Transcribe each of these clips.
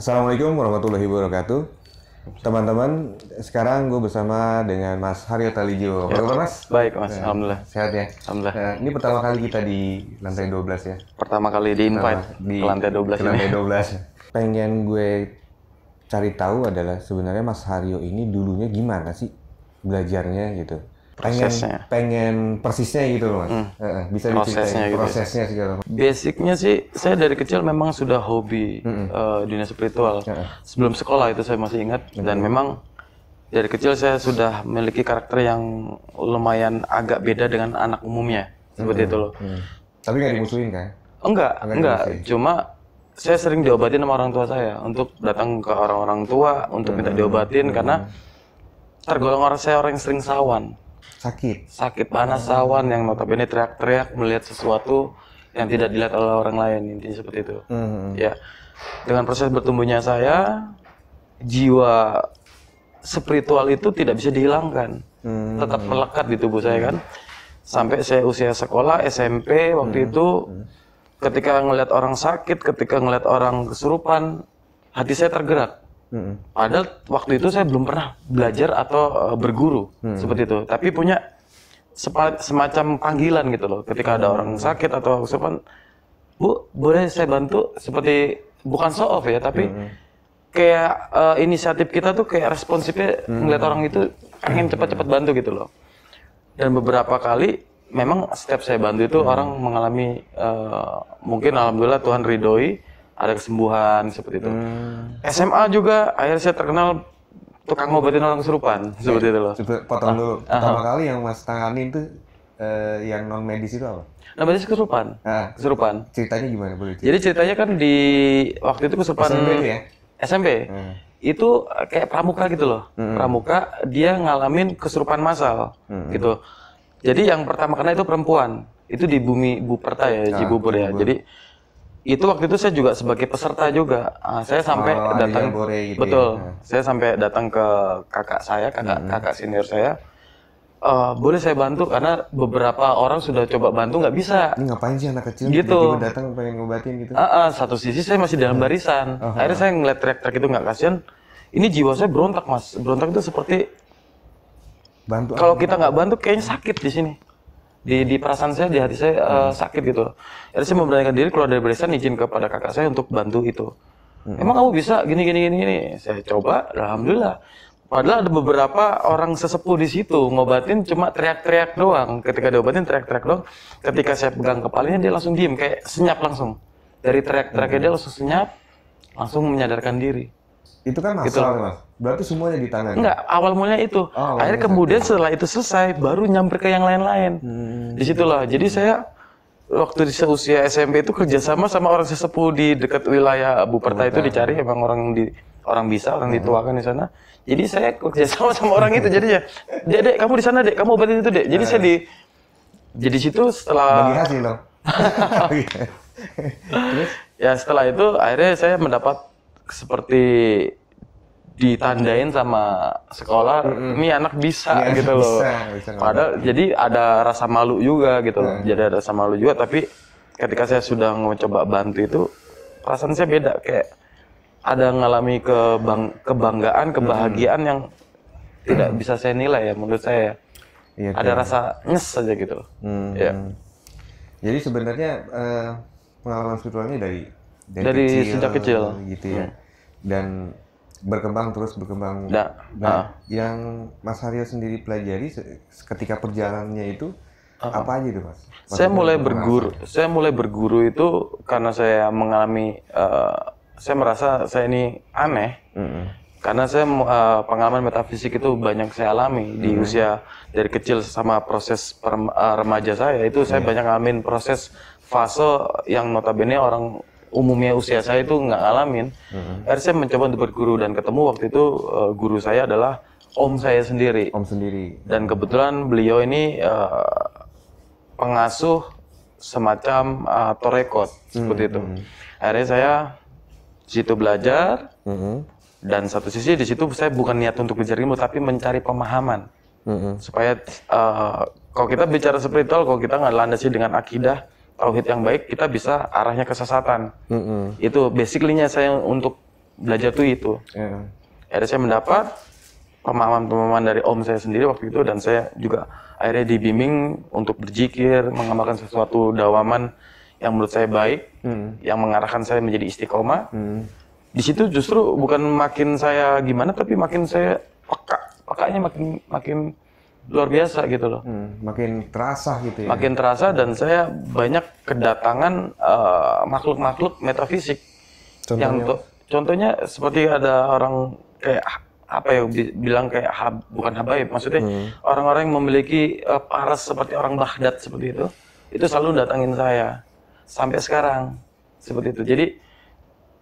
Assalamualaikum warahmatullahi wabarakatuh. Teman-teman, sekarang gue bersama dengan Mas Haryo Talijo. Apa ya. kabar Mas? Baik Mas, nah, Alhamdulillah. Sehat ya? Alhamdulillah. Nah, ini pertama kali kita di lantai 12 ya? Pertama kali di invite di ke lantai 12 ke lantai 12. Pengen gue cari tahu adalah sebenarnya Mas Haryo ini dulunya gimana sih belajarnya gitu prosesnya pengen, pengen persisnya gitu loh mas hmm. bisa prosesnya gitu ya. prosesnya segala macam basicnya sih saya dari kecil memang sudah hobi hmm. uh, eh, dunia spiritual hmm. sebelum sekolah itu saya masih ingat hmm. dan memang dari kecil saya sudah memiliki karakter yang lumayan agak beda dengan anak umumnya seperti hmm. itu loh hmm. tapi nggak dimusuhin kan enggak enggak, enggak. cuma saya sering diobatin sama orang tua saya untuk datang ke orang-orang tua untuk minta hmm. diobatin hmm. karena tergolong orang saya orang yang sering sawan Sakit. Sakit panas awan yang notabene teriak-teriak melihat sesuatu yang tidak dilihat oleh orang lain intinya seperti itu. Hmm. Ya. Dengan proses bertumbuhnya saya, jiwa spiritual itu tidak bisa dihilangkan. Hmm. Tetap melekat di tubuh saya kan. Sampai saya usia sekolah SMP waktu hmm. itu hmm. ketika ngelihat orang sakit, ketika ngelihat orang kesurupan, hati saya tergerak hmm. padahal waktu itu saya belum pernah belajar atau eh, berguru hmm. seperti itu tapi punya semacam panggilan gitu loh ketika ada orang sakit atau sopan, bu boleh saya bantu seperti bukan show off ya tapi hmm. kayak uh, inisiatif kita tuh kayak responsifnya hmm. ngeliat orang itu pengen cepat-cepat bantu gitu loh dan beberapa kali memang setiap saya bantu itu hmm. orang mengalami uh, mungkin alhamdulillah Tuhan ridhoi ada kesembuhan seperti itu. Hmm. SMA juga akhirnya saya terkenal tukang ngobatin orang kesurupan ya, seperti itu loh. Coba potong dulu. uh Pertama kali yang Mas tangani itu eh, yang non medis itu apa? Non medis kesurupan. Ah. Kesurupan. Ceritanya gimana boleh? Cerita? Jadi ceritanya kan di waktu itu kesurupan SMP ya? SMP. Hmm. Itu eh, kayak pramuka gitu loh. Hmm. Pramuka dia ngalamin kesurupan masal hmm. gitu. Jadi yang pertama kena itu perempuan. Itu di bumi Buperta ya, ah, Cibubur ah, ya. Jadi itu waktu itu saya juga sebagai peserta juga nah, saya sampai oh, datang gitu ya. betul ya. saya sampai datang ke kakak saya kakak hmm. kakak senior saya uh, boleh saya bantu karena beberapa orang sudah coba bantu nggak bisa ini ngapain sih anak kecil gitu datang pengen ngobatin gitu uh, uh, satu sisi saya masih dalam hmm. barisan uh oh, -huh. akhirnya saya ngeliat trek-trek itu nggak kasihan ini jiwa saya berontak mas berontak itu seperti bantu kalau kita nggak bantu kayaknya sakit di sini di, di perasaan saya di hati saya uh, sakit gitu Jadi saya memberanikan diri keluar dari barisan izin kepada kakak saya untuk bantu itu. Hmm. Emang kamu bisa gini gini gini gini. Saya coba, alhamdulillah. Padahal ada beberapa orang sesepuh di situ ngobatin cuma teriak-teriak doang. Ketika diobatin teriak-teriak doang. Ketika saya pegang kepalanya dia langsung diem kayak senyap langsung. Dari teriak-teriaknya hmm. dia langsung senyap, langsung menyadarkan diri. Itu kan gitu. masalah, gitu. Mas. Berarti semuanya di tangan. Enggak, ya? awal mulanya itu. Oh, Akhirnya kemudian saya. setelah itu selesai baru nyamper ke yang lain-lain. Hmm. Disitulah. Jadi saya waktu di usia SMP itu kerjasama sama orang sesepuh di dekat wilayah Perta itu dicari emang orang di orang bisa orang hmm. dituakan di sana jadi saya kerjasama sama orang itu jadinya dek dek kamu di sana dek kamu obatin itu dek jadi nah, saya iya. di jadi situ setelah bagi hasil dong ya setelah itu akhirnya saya mendapat seperti ditandain sama sekolah ini anak bisa ya, gitu loh bisa, bisa padahal jadi ada rasa malu juga gitu loh mm jadi ada rasa malu juga tapi ketika saya sudah mencoba bantu itu perasaan saya beda kayak ada ngalami kebang kebanggaan kebahagiaan yang tidak bisa saya nilai ya menurut saya ya, iya, ada rasa nyes saja gitu loh hmm. ya jadi sebenarnya uh, pengalaman ini dari dari, dari kecil, sejak kecil gitu ya hmm dan berkembang terus berkembang. Nah, nah uh. yang Mas Haryo sendiri pelajari ketika perjalanannya itu uh. apa aja itu Mas? Maksudnya saya mulai berguru, saya mulai berguru itu karena saya mengalami, uh, saya merasa saya ini aneh. Mm -hmm. Karena saya uh, pengalaman metafisik itu banyak saya alami mm -hmm. di usia dari kecil sama proses per, uh, eh, remaja saya itu saya iya. banyak ngalamin proses fase yang notabene orang umumnya usia saya itu nggak alamin. Mm -hmm. saya mencoba untuk berguru dan ketemu waktu itu uh, guru saya adalah om saya sendiri. Om sendiri. Dan kebetulan beliau ini uh, pengasuh semacam uh, torekot seperti -hmm. itu. Mm-hmm. Akhirnya saya situ belajar -hmm. dan satu sisi di situ saya bukan niat untuk belajar ilmu tapi mencari pemahaman -hmm. supaya uh, kalau kita bicara spiritual kalau kita nggak landasi dengan akidah tauhid yang baik kita bisa arahnya kesesatan mm -hmm. itu basically saya untuk belajar tuh itu yeah. akhirnya saya mendapat pemahaman-pemahaman dari om saya sendiri waktu itu dan saya juga akhirnya dibimbing untuk berzikir mengamalkan sesuatu dawaman yang menurut saya baik mm. yang mengarahkan saya menjadi istiqomah mm. di situ justru bukan makin saya gimana tapi makin saya peka pekanya makin makin luar biasa gitu loh. Hmm, makin terasa gitu ya. Makin terasa dan saya banyak kedatangan eh, makhluk-makhluk uh, metafisik. Contohnya? Yang to- contohnya seperti ada orang kayak apa ya bilang kayak hab, bukan habaib maksudnya hmm. orang-orang yang memiliki uh, paras seperti orang Baghdad seperti itu itu selalu datangin saya sampai sekarang seperti itu. Jadi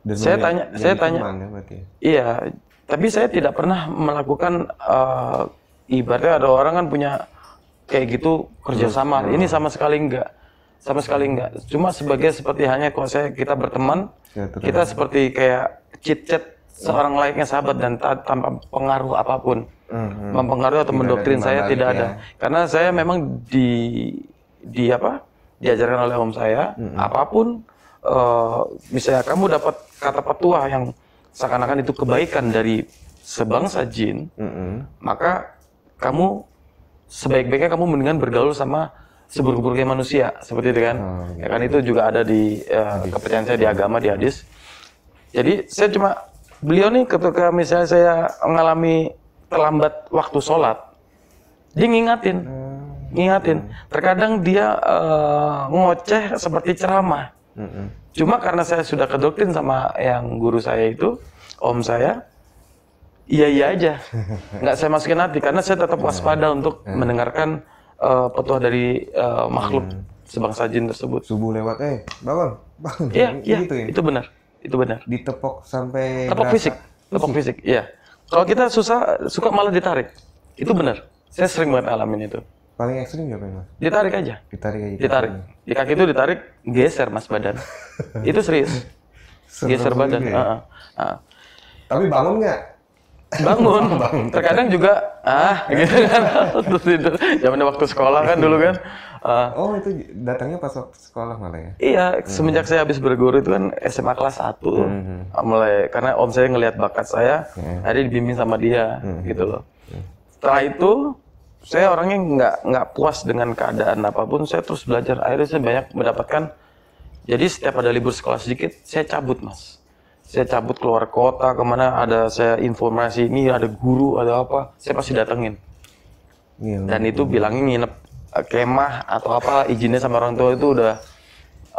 dan saya tanya, saya tanya, ya, ya, iya, tapi saya tidak pernah melakukan uh, ibaratnya ada orang kan punya kayak gitu kerjasama. Hmm. Ini sama sekali enggak, sama sekali enggak. Cuma sebagai seperti hanya kalau saya kita berteman, ya, kita seperti kayak chit chat seorang hmm. layaknya sahabat dan ta tanpa pengaruh apapun. Hmm. Mempengaruhi atau mendoktrin saya tidak ya. ada. Karena saya memang di di apa? diajarkan oleh om saya, hmm. apapun uh, misalnya kamu dapat kata petua yang seakan-akan itu kebaikan dari sebangsa jin, -hmm. maka kamu sebaik-baiknya kamu mendingan bergaul sama seburuk-buruknya manusia seperti itu kan hmm, ya iya, kan iya. itu juga ada di uh, kepercayaan saya di agama di hadis jadi saya cuma beliau nih ketika misalnya saya mengalami terlambat waktu sholat dia ngingatin hmm. ngingatin terkadang dia uh, ngoceh seperti ceramah hmm. cuma karena saya sudah kedoktrin sama yang guru saya itu om saya iya iya aja nggak saya masukin hati karena saya tetap waspada untuk hmm. mendengarkan uh, petuah dari uh, makhluk hmm. sebangsa jin tersebut subuh lewat eh bangun bangun iya iya gitu ya? itu benar itu benar ditepok sampai tepok berasa. fisik tepok fisik iya kalau kita susah suka malah ditarik itu benar saya sering banget alamin itu paling ekstrim ya mas? Ditarik aja. Ditarik aja. Ditarik. Di kaki itu ditarik, geser mas badan. itu serius. geser badan. Ya? Uh -uh. Uh. Tapi bangun nggak? bangun. bangun. Terkadang juga ah gitu kan. Terus tidur. Zaman waktu sekolah kan dulu kan. Uh, oh itu datangnya pas waktu sekolah malah ya? Iya, hmm. semenjak saya habis berguru itu kan SMA kelas 1 hmm. mulai karena om saya ngelihat bakat saya, hmm. dibimbing sama dia hmm. gitu loh. Hmm. Setelah itu saya orangnya nggak nggak puas dengan keadaan apapun, saya terus belajar. Akhirnya saya banyak mendapatkan. Jadi setiap ada libur sekolah sedikit, saya cabut mas saya cabut keluar kota kemana ada saya informasi ini ada guru ada apa saya pasti datengin Gila. dan itu bilangin nginep eh, kemah atau apa izinnya sama orang tua itu udah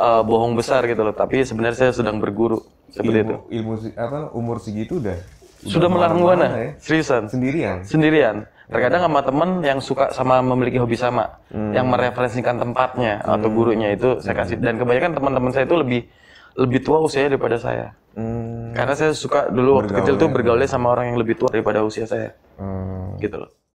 uh, bohong besar gitu loh tapi sebenarnya saya sedang berguru seperti ilmu, itu ilmu apa umur segitu udah sudah melarang gue ya? seriusan sendirian sendirian terkadang sama temen yang suka sama memiliki hobi sama hmm. yang mereferensikan tempatnya atau hmm. gurunya itu saya hmm. kasih dan kebanyakan teman-teman saya itu lebih lebih tua gitu. usianya daripada saya. Hmm. Karena saya suka dulu waktu waktu kecil tuh ya. bergaulnya sama orang yang lebih tua daripada usia saya. Hmm. Gitu loh.